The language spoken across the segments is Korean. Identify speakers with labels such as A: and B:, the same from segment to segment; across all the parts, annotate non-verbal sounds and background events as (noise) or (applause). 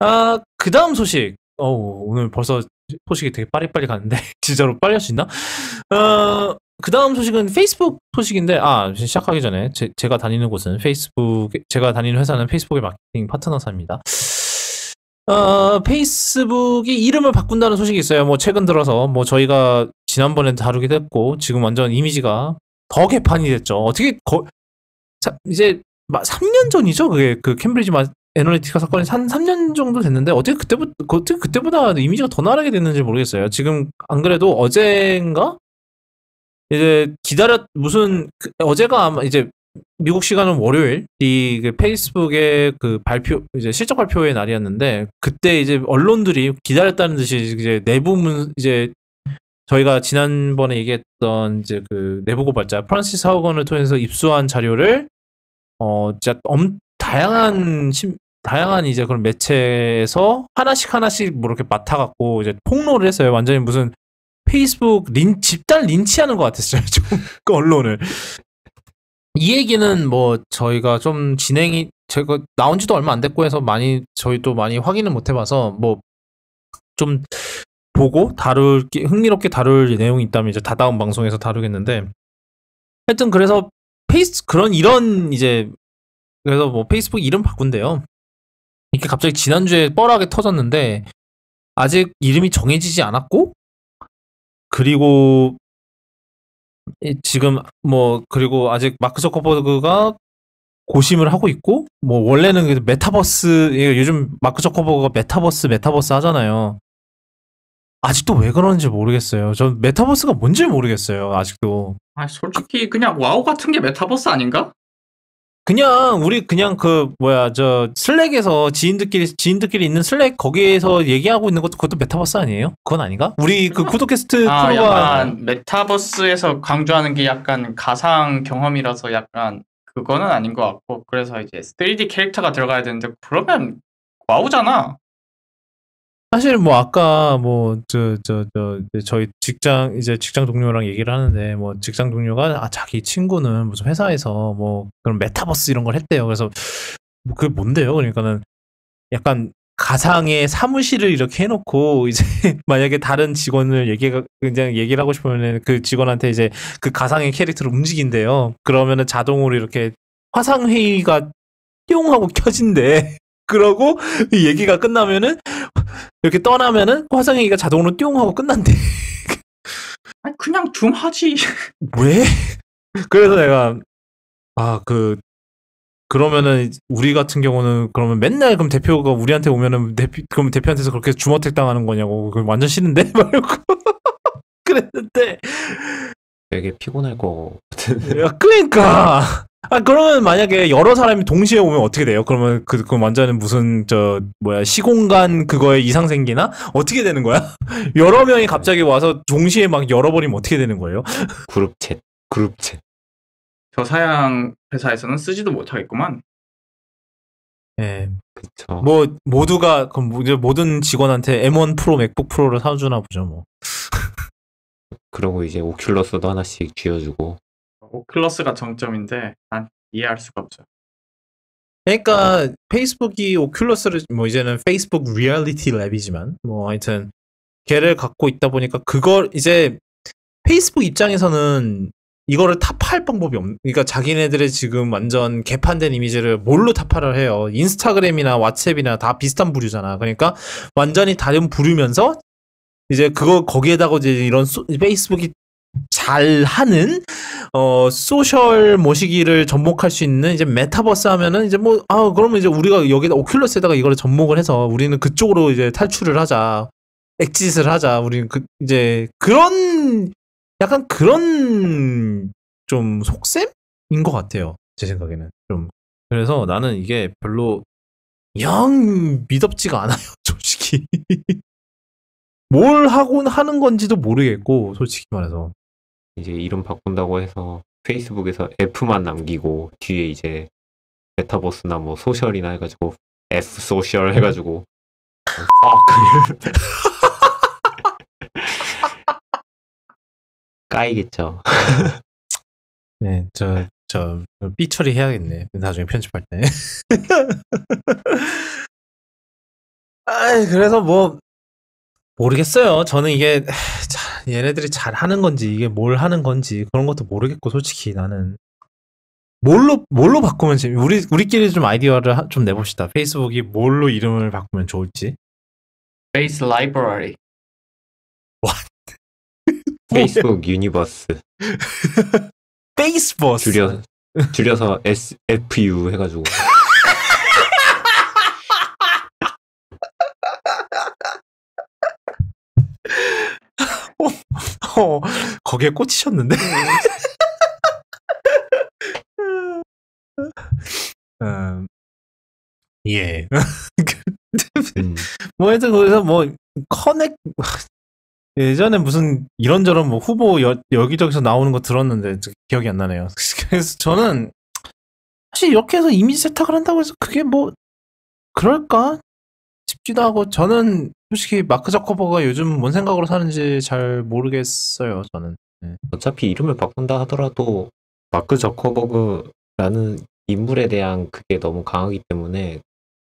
A: 아, 그 다음 소식. 어우, 오늘 벌써 소식이 되게 빠리빠리 가는데. (laughs) 진짜로 빨리 할 수 있나? 어, 그 다음 소식은 페이스북 소식인데, 아, 시작하기 전에 제, 제가 다니는 곳은 페이스북, 제가 다니는 회사는 페이스북의 마케팅 파트너사입니다. 어, 페이스북이 이름을 바꾼다는 소식이 있어요. 뭐, 최근 들어서, 뭐, 저희가 지난번에 다루기도 했고, 지금 완전 이미지가 더 개판이 됐죠. 어떻게, 거, 자, 이제, 3년 전이죠? 그게, 그 캠브리지 마, 애널리티카 사건이 한 3년 정도 됐는데 어떻게 그때부터 어떻게 그때보다 이미지가 더나아가게 됐는지 모르겠어요. 지금 안 그래도 어젠가 이제 기다렸 무슨 그, 어제가 아마 이제 미국 시간은 월요일 이그 페이스북의 그 발표 이제 실적 발표의 날이었는데 그때 이제 언론들이 기다렸다는 듯이 이제 내부 문 이제 저희가 지난번에 얘기했던 이제 그 내부 고발자 프란시스 하우건을 통해서 입수한 자료를 어 진짜 엄 다양한 심, 다양한 이제 그런 매체에서 하나씩 하나씩 뭐 이렇게 맡아갖고 이제 폭로를 했어요. 완전히 무슨 페이스북 린, 집단 린치하는 것 같았어요. (laughs) 좀그 언론을. 이 얘기는 뭐 저희가 좀 진행이 제가 나온 지도 얼마 안 됐고 해서 많이 저희도 많이 확인을 못 해봐서 뭐 좀 보고 다룰 흥미롭게 다룰 내용이 있다면 이제 다다음 방송에서 다루겠는데 하여튼 그래서 페이스 그런 이런 이제 그래서 뭐 페이스북 이름 바꾼대요. 이게 갑자기 지난주에 뻘하게 터졌는데 아직 이름이 정해지지 않았고 그리고 지금 뭐 그리고 아직 마크 저커버그가 고심을 하고 있고 뭐 원래는 메타버스 요즘 마크 저커버그가 메타버스 메타버스 하잖아요. 아직도 왜 그러는지 모르겠어요. 전 메타버스가 뭔지 모르겠어요. 아직도. 아 솔직히 그냥 와우 같은 게 메타버스 아닌가? 그냥 우리 그냥 그 뭐야 저 슬랙에서 지인들끼리 지인들끼리 있는 슬랙 거기에서 얘기하고 있는 것도 그것도 메타버스 아니에요? 그건 아닌가? 우리 그 음. 구독캐스트 아, 프로가 약간 메타버스에서 강조하는 게 약간 가상 경험이라서 약간
B: 그거는 아닌 것 같고 그래서 이제 3D 캐릭터가 들어가야 되는데 그러면 와우잖아.
A: 사실 뭐 아까 뭐 저 저 저 저희 직장 이제 직장 동료랑 얘기를 하는데 뭐 직장 동료가 아 자기 친구는 무슨 회사에서 뭐 그런 메타버스 이런 걸 했대요. 그래서 뭐 그게 뭔데요? 그러니까는 약간 가상의 사무실을 이렇게 해놓고 (laughs) 이제 만약에 다른 직원을 얘기 가 그냥 얘기를 하고 싶으면 그 직원한테 이제 그 가상의 캐릭터를 움직인대요. 그러면은 자동으로 이렇게 화상 회의가 뿅 하고 켜진대. (laughs) 그러고 얘기가 끝나면은 (laughs) 이렇게 떠나면은 화상회의가 자동으로 띵 하고 끝난대. (laughs) 아니 그냥 줌 하지. 왜? (laughs) 그래서 내가 아 그 그러면은 우리 같은 경우는 그러면 맨날 그럼 대표가 우리한테 오면은 대표 그럼 대표한테서 그렇게 주어택 당하는 거냐고 그 완전 싫은데 말고
B: 그랬는데 되게 피곤할 거 같은데. 야, 그러니까
A: 아 그러면 만약에 여러 사람이 동시에 오면 어떻게 돼요? 그러면 그, 그 완전 무슨 저 뭐야 시공간 그거에 이상 생기나 어떻게 되는 거야? (laughs) 여러 명이 갑자기 와서 동시에 막 열어버리면 어떻게 되는 거예요? (laughs)
B: 그룹 챗, 그룹 챗.
A: 저 사양 회사에서는 쓰지도 못하겠구만. 예. 네. 그쵸. 뭐 모두가 그럼 이제 모든 직원한테 M1 프로 맥북 프로를 사주나 보죠 뭐.
B: (laughs) 그러고 이제 오큘러스도 하나씩 쥐어주고.
A: 오클러스가 어, 정점인데 난
B: 이해할 수가 없어
A: 그러니까 페이스북이 오큘러스를 뭐 이제는 페이스북 리얼리티 랩이지만 뭐 하여튼 걔를 갖고 있다 보니까 그걸 이제 페이스북 입장에서는 이거를 타파할 방법이 없. 그러니까 자기네들의 지금 완전 개판된 이미지를 뭘로 타파를 해요. 인스타그램이나 왓츠앱이나 다 비슷한 부류잖아. 그러니까 완전히 다른 부류면서 이제 그거 거기에다가 이제 이런 페이스북이 잘하는 어 소셜 모시기를 접목할 수 있는 이제 메타버스 하면은 이제 뭐 아 그러면 이제 우리가 여기다 오큘러스에다가 이거를 접목을 해서 우리는 그쪽으로 이제 탈출을 하자 엑짓을 하자 우리는 그 이제 그런 약간 그런 좀 속셈인 것 같아요 제 생각에는 좀 그래서 나는 이게 별로 영 믿업지가 않아요 (laughs) 솔직히 뭘 하곤 하는 건지도 모르겠고 솔직히 말해서
B: 이제 이름 바꾼다고 해서 페이스북에서 F만 남기고 뒤에 이제 메타버스나 뭐 소셜이나 해가지고 F 소셜 해가지고 fuck (laughs) 까이겠죠. (laughs) 네, 저, 저, 삐
A: 처리해야겠네. 나중에 편집할 때. (laughs) 아, 그래서 뭐, 모르겠어요. 저는 이게, 자, 얘네들이 잘 하는 건지 이게 뭘 하는 건지 그런 것도 모르겠고 솔직히 나는 뭘로 뭘로 바꾸면 지금 우리 우리끼리 좀 아이디어를 하, 좀 내봅시다. 페이스북이 뭘로 이름을 바꾸면 좋을지.
B: 페이스 라이브러리. 와. 페이스북 유니버스.
A: 페이스버스.
B: (laughs) 줄여 줄여서 SFU 해가지고.
A: (laughs) 거기에 꽂히셨는데?
B: 음, 음. (laughs)
A: 음. 예. 음. (laughs) 뭐 하여튼 거기서 뭐 커넥 예전에 무슨 이런저런 뭐 후보 여, 여기저기서 나오는 거 들었는데 기억이 안 나네요. 그래서 저는 사실 이렇게 해서 이미지 세탁을 한다고 해서 그게 뭐 그럴까 싶기도 하고 저는 솔직히 마크 자커버가 요즘 뭔 생각으로 사는지 잘 모르겠어요.
B: 저는. 네. 어차피 이름을 바꾼다 하더라도 마크 저커버그라는 인물에 대한 그게 너무 강하기 때문에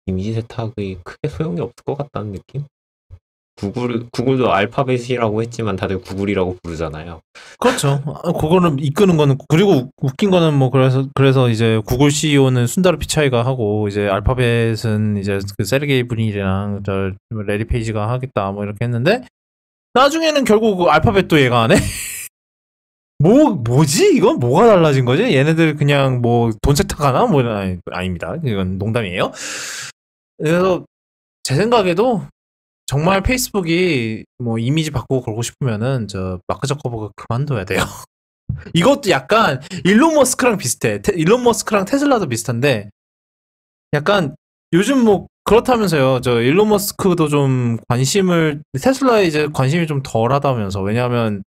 B: 이미지 세탁이 크게 소용이 없을 것 같다는 느낌? 구글 구글도 알파벳이라고 했지만 다들 구글이라고 부르잖아요.
A: 그렇죠. 아, 그거는 이끄는 거는 그리고 웃긴 거는 뭐 그래서 그래서 이제 구글 CEO는 순다르 피차이가 하고 이제 알파벳은 이제 그 세르게이 브린이랑 저 레리 페이지가 하겠다 뭐 이렇게 했는데 나중에는 결국 그 알파벳도 얘가 안 해. (laughs) 뭐 뭐지 이건 뭐가 달라진 거지? 얘네들 그냥 뭐돈 세탁하나 뭐, 뭐 아니, 아닙니다. 이건 농담이에요. 그래서 제 생각에도 정말 페이스북이 뭐 이미지 바꾸고 걸고 싶으면은 저 마크 저커버가 그만둬야 돼요. (laughs) 이것도 약간 일론 머스크랑 비슷해. 테, 일론 머스크랑 테슬라도 비슷한데 약간 요즘 뭐 그렇다면서요. 저 일론 머스크도 좀 관심을 테슬라에 이제 관심이 좀 덜하다면서 왜냐하면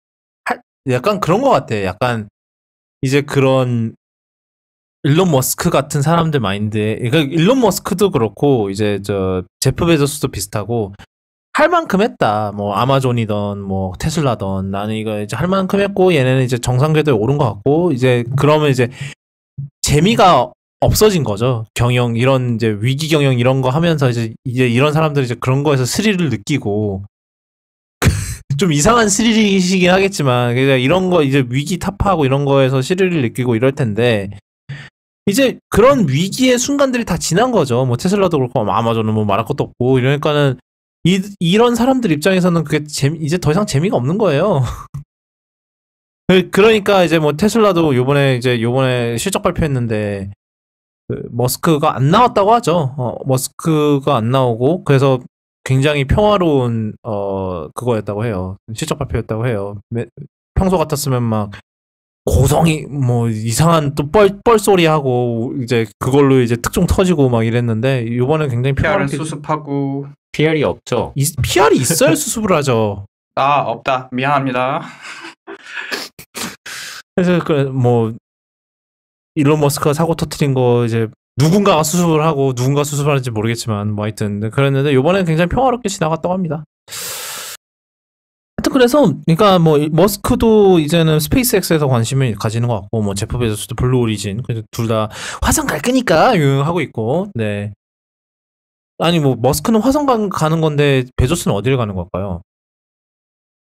A: 하, 약간 그런 것 같아. 약간 이제 그런 일론 머스크 같은 사람들 마인드에 그러니까 일론 머스크도 그렇고 이제 저 제프 베조스도 비슷하고 할 만큼 했다. 뭐 아마존이던 뭐 테슬라던 나는 이거 이제 할 만큼 했고 얘네는 이제 정상 궤도에 오른 것 같고 이제 그러면 이제 재미가 없어진 거죠. 경영 이런 이제 위기 경영 이런 거 하면서 이제 이제 이런 사람들이 이제 그런 거에서 스릴을 느끼고 (laughs) 좀 이상한 스릴이시긴 하겠지만 이런 거 이제 위기 타파하고 이런 거에서 스릴을 느끼고 이럴 텐데 이제 그런 위기의 순간들이 다 지난 거죠. 뭐 테슬라도 그렇고 아마존은 뭐 말할 것도 없고 이러니까는 이, 이런 사람들 입장에서는 그게 재미, 이제 더 이상 재미가 없는 거예요. (laughs) 그, 그러니까 이제 뭐 테슬라도 요번에 이제 요번에 실적 발표했는데 그 머스크가 안 나왔다고 하죠. 어, 머스크가 안 나오고 그래서 굉장히 평화로운 어 그거였다고 해요. 실적 발표였다고 해요. 매, 평소 같았으면 막 고성이 뭐 이상한 또뻘 뻘소리 하고 이제 그걸로 이제 특종 터지고 막 이랬는데 요번에 굉장히 평화롭게
B: 수습하고
A: PR이 없죠. 이, PR이 있어야 수습을 하죠. 아 없다. 미안합니다. 그래서 그 뭐 일론 머스크가 사고 터트린 거 이제 누군가 수습을 하고 누군가 수습하는지 모르겠지만 뭐 하여튼 그랬는데 요번엔 굉장히 평화롭게 지나갔다고 합니다. 하여튼 그래서 그러니까 뭐 머스크도 이제는 스페이스X에서 관심을 가지는 것 같고 뭐 제프 베조스도 블루 오리진 그래서 둘 다 화성 갈 거니까 유행 하고 있고 네 아니 뭐 머스크는 화성 간, 가는 건데 베조스는 어디를 가는 걸까요?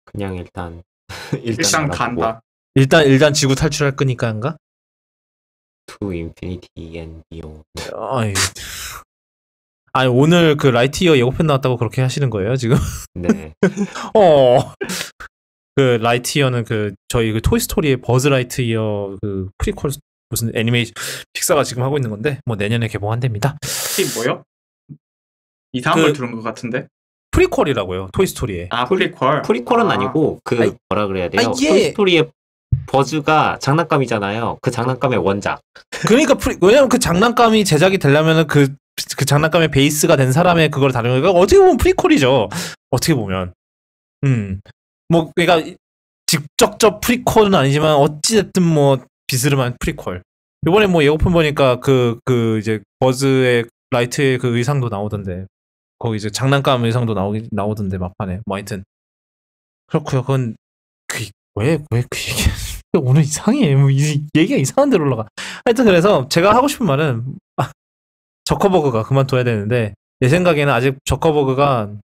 B: 그냥 일단 (laughs) 일단, 일단 간다.
A: 일단 일단 지구 탈출할 거니까인가?
B: To infinity and beyond.
A: 아이. 아니 오늘 그 라이트이어 예고편 나왔다고 그렇게 하시는 거예요 지금? 네. (laughs) 어. 그 라이트이어는 그 저희 그 토이 스토리의 버즈 라이트이어 그 프리퀄 무슨 애니메이션 픽사가 지금 하고 있는 건데 뭐 내년에 개봉한답니다. 뭐요? 이상한 그, 걸
B: 들은 것 같은데? 프리퀄이라고요. 토이스토리에. 아, 프리퀄. 프리퀄은 아. 니고그 아니, 뭐라 그래야 돼요? 아니, 예. 토이스토리의 버즈가 장난감이잖아요. 그 장난감의 원작. 그러니까 프리,
A: 왜냐면 그 장난감이 제작이 되려면은 그, 그 장난감의 베이스가 된 사람의 그걸 다루니까 어떻게 보면 프리퀄이죠. 어떻게 보면. 음. 뭐그니까 직접적 프리퀄은 아니지만 어찌 됐든 뭐 비스름한 프리퀄. 이번에 뭐 예고편 보니까 그그 그 이제 버즈의 라이트의 그 의상도 나오던데 거기 이제 장난감 의상도 나오 나오던데 막판에 뭐 하여튼 그렇고요 그건 그왜왜 그, 그 얘기 (laughs) 오늘 이상해 뭐 이, 얘기가 이상한 데로 올라가 하여튼 그래서 제가 하고 싶은 말은 아, 저커버그가 그만둬야 되는데 내 생각에는 아직 저커버그가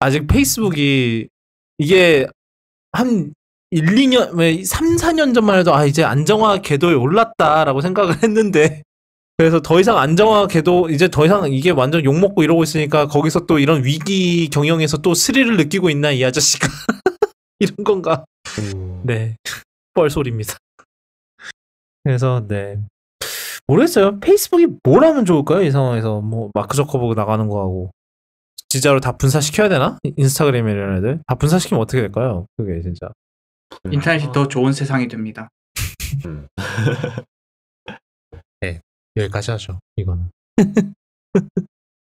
A: 아직 페이스북이 이게 한 1, 2년, 3, 4년 전만 해도 아, 이제 안정화 궤도에 올랐다라고 생각을 했는데 그래서 더 이상 안정화계도 이제 더 이상 이게 완전 욕먹고 이러고 있으니까 거기서 또 이런 위기 경영에서 또 스릴을 느끼고 있나 이 아저씨가 (laughs) 이런 건가
B: 음. 네
A: (laughs) 뻘소리입니다
B: 그래서 네
A: 모르겠어요 페이스북이 뭘 하면 좋을까요 이 상황에서 뭐 마크 저커버그 나가는 거하고 진짜로 다 분사시켜야 되나 인스타그램 이런 애들 다 분사시키면 어떻게 될까요 그게 진짜
B: 인터넷이 더 좋은 세상이 됩니다 음. (laughs) 네. 여기까지 하죠. 이거는. (laughs)